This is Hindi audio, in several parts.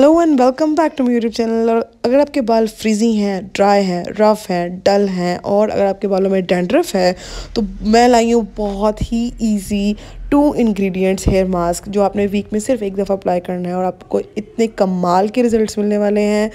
hello and welcome back to my YouTube channel और अगर आपके बाल फ्रीजी हैं ड्राई हैं रफ हैं डल हैं और अगर आपके बालों में डेंड्रफ है तो मैं लाई हूँ बहुत ही easy two ingredients hair mask जो आपने वीक में सिर्फ एक दफ़ा अप्लाई करना है और आपको इतने कमाल के रिजल्ट्स मिलने वाले हैं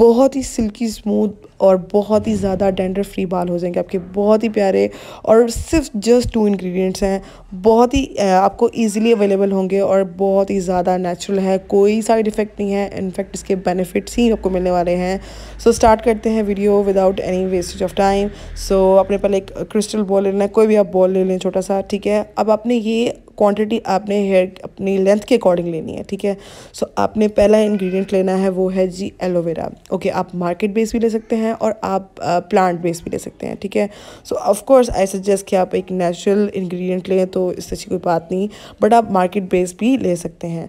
बहुत ही सिल्की स्मूथ और बहुत ही ज़्यादा डेंडर फ्री बाल हो जाएंगे आपके बहुत ही प्यारे और सिर्फ जस्ट टू इंग्रेडिएंट्स हैं बहुत ही आपको इजीली अवेलेबल होंगे और बहुत ही ज़्यादा नेचुरल है कोई साइड इफ़ेक्ट नहीं है इनफैक्ट इसके बेनिफिट्स ही आपको मिलने वाले हैं सो so, स्टार्ट करते हैं video without any wastage of time so अपने पहले एक क्रिस्टल बॉल ले लेना कोई भी आप बॉल ले लें छोटा सा ठीक है अब आपने ये क्वांटिटी आपने हेयर अपनी लेंथ के अकॉर्डिंग लेनी है ठीक है सो so, आपने पहला इंग्रेडिएंट लेना है वो है जी एलोवेरा ओके okay, आप मार्केट बेस भी ले सकते हैं और आप प्लांट बेस भी ले सकते हैं ठीक है सो ऑफकोर्स आई सजेस्ट कि आप एक नेचुरल इंग्रेडिएंट लें तो इससे अच्छी कोई बात नहीं बट आप मार्केट बेस भी ले सकते हैं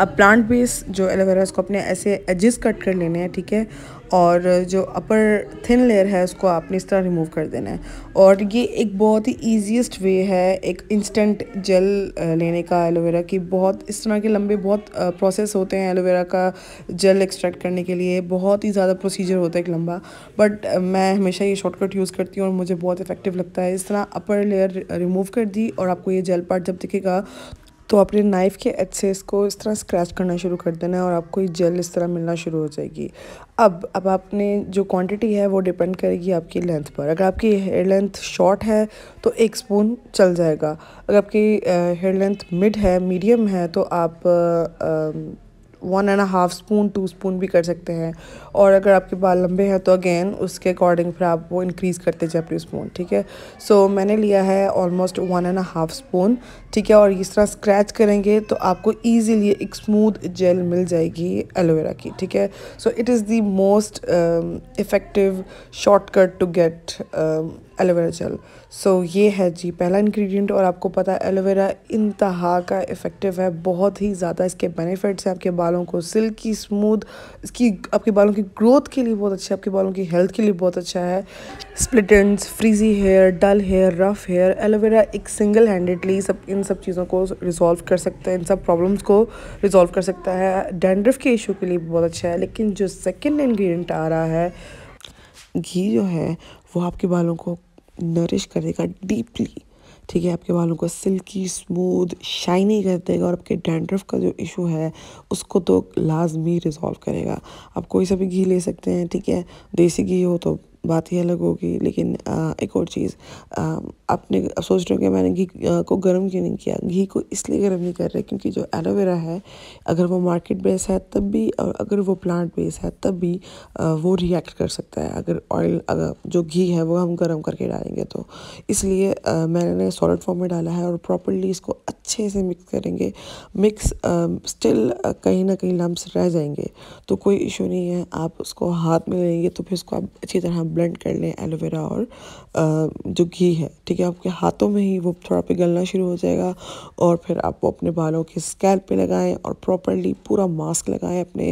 अब प्लांट बेस जो एलोवेरा उसको अपने ऐसे एजेस कट कर लेने हैं ठीक है और जो अपर थिन लेयर है उसको आपने इस तरह रिमूव कर देना है और ये एक बहुत ही ईजीएसट वे है एक इंस्टेंट जेल लेने का एलोवेरा की बहुत इस तरह के लंबे बहुत प्रोसेस होते हैं एलोवेरा का जेल एक्सट्रैक्ट करने के लिए बहुत ही ज़्यादा प्रोसीजर होता है एक लंबा बट मैं हमेशा ये शॉर्टकट यूज़ करती हूँ और मुझे बहुत इफेक्टिव लगता है इस तरह अपर लेयर रिमूव कर दी और आपको ये जेल पार्ट जब दिखेगा तो अपने नाइफ़ के एक्सेस को इस तरह स्क्रैच करना शुरू कर देना है और आपको ये जेल इस तरह मिलना शुरू हो जाएगी अब अब आपने जो क्वांटिटी है वो डिपेंड करेगी आपकी लेंथ पर अगर आपकी हेयर लेंथ शॉर्ट है तो एक स्पून चल जाएगा अगर आपकी हेयर लेंथ मिड है मीडियम है तो आप आ, आ, one and half spoon two spoon भी कर सकते हैं और अगर आपके बाल लंबे हैं तो अगेन उसके अकॉर्डिंग फिर आप वो इंक्रीज़ करते जाए अपनी स्पून ठीक है सो so, मैंने लिया है almost one and half spoon ठीक है और इस तरह स्क्रैच करेंगे तो आपको ईजीली एक स्मूथ जेल मिल जाएगी एलोवेरा की ठीक है so it is the most effective shortcut to get aloe vera gel so so, ये है जी पहला इंग्रेडिएंट और आपको पता है एलोवेरा इंतहा का इफ़ेक्टिव है बहुत ही ज़्यादा इसके बेनिफिट्स हैं आपके बालों को सिल्की स्मूथ इसकी आपके बालों की ग्रोथ के लिए बहुत अच्छा है आपके बालों की हेल्थ के लिए बहुत अच्छा है split frizzy hair dull hair rough hair aloe vera एक सिंगल हैंडेडली सब इन सब चीज़ों को रिजॉल्व कर सकता है इन सब प्रॉब्लम्स को रिजॉल्व कर सकता है डेंड्रफ के इशू के लिए बहुत अच्छा है लेकिन जो सेकेंड इन्ग्रीडियंट आ रहा है घी जो है वो आपके बालों को नरिश कर देगा डीपली ठीक है आपके बालों को सिल्की स्मूथ शाइनी कर देगा और आपके डेंड्रफ का जो इशू है उसको तो लाजमी रिजॉल्व करेगा आप कोई सा भी घी ले सकते हैं ठीक है देसी घी हो तो बात ही अलग होगी लेकिन आ, एक और चीज़ आपने सोच रहे हो कि मैंने घी को गर्म क्यों नहीं किया घी को इसलिए गर्म नहीं कर रहे क्योंकि जो एलोवेरा है अगर वो मार्केट बेस है तब भी और अगर वो प्लांट बेस है तब भी वो रिएक्ट कर सकता है अगर ऑयल अगर जो घी है वो हम गर्म करके डालेंगे तो इसलिए मैंने सॉलिड फॉर्म में डाला है और प्रॉपरली इसको अच्छे से मिक्स करेंगे मिक्स स्टिल कहीं ना कहीं लम्ब रह जाएंगे तो कोई इशू नहीं है आप उसको हाथ में लेंगे तो फिर उसको आप अच्छी तरह ब्लेंड कर लें एलोवेरा और जो घी है ठीक कि आपके हाथों में ही वो थोड़ा पिघलना शुरू हो जाएगा और फिर आप वो अपने बालों के स्कैल्प पे लगाएं और प्रॉपरली पूरा मास्क लगाएं अपने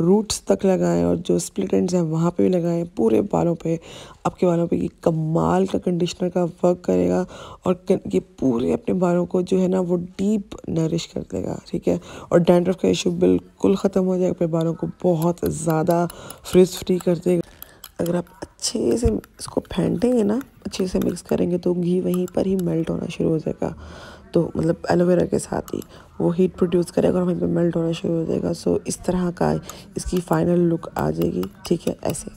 रूट्स तक लगाएं और जो स्प्लिट एंड्स हैं वहाँ पे भी लगाएं पूरे बालों पे आपके बालों पे ये कमाल का कंडीशनर का वर्क करेगा और ये पूरे अपने बालों को जो है ना वो डीप नरिश कर देगा ठीक है और डैंड्रफ का इशू बिल्कुल ख़त्म हो जाएगा अपने बालों को बहुत ज़्यादा फ्रिज फ्री कर देगा अगर आप अच्छे से इसको फेंटेंगे ना अच्छे से मिक्स करेंगे तो घी वहीं पर ही मेल्ट होना शुरू हो जाएगा तो मतलब एलोवेरा के साथ ही वो हीट प्रोड्यूस करेगा और वहीं पर मेल्ट होना शुरू हो जाएगा सो इस तरह का इसकी फाइनल लुक आ जाएगी ठीक है ऐसे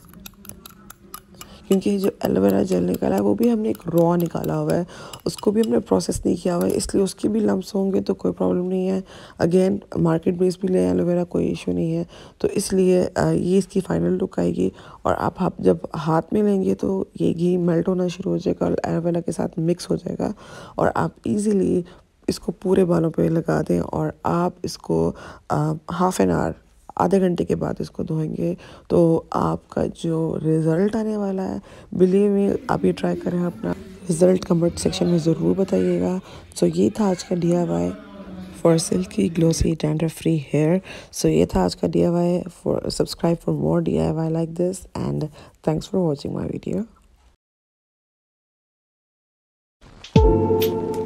क्योंकि जो एलोवेरा जेल निकाला है वो भी हमने एक रॉ निकाला हुआ है उसको भी हमने प्रोसेस नहीं किया हुआ है इसलिए उसके भी लम्स होंगे तो कोई प्रॉब्लम नहीं है अगेन मार्केट बेस भी लें एलोवेरा कोई इशू नहीं है तो इसलिए ये इसकी फाइनल लुक आएगी और आप हाँ जब हाथ में लेंगे तो ये घी मेल्ट होना शुरू हो जाएगा और एलोवेरा के साथ मिक्स हो जाएगा और आप इजीली इसको पूरे बालों पे लगा दें और आप इसको हाफ़ एन आवर आधे घंटे के बाद इसको धोएंगे तो आपका जो रिज़ल्ट आने वाला है बिलीव में आप ये ट्राई करें अपना रिज़ल्ट कमेंट सेक्शन में ज़रूर बताइएगा सो ये था आज का डी for silky glossy tender free hair so ये था आज का डी for subscribe for more DIY like this and thanks for watching my video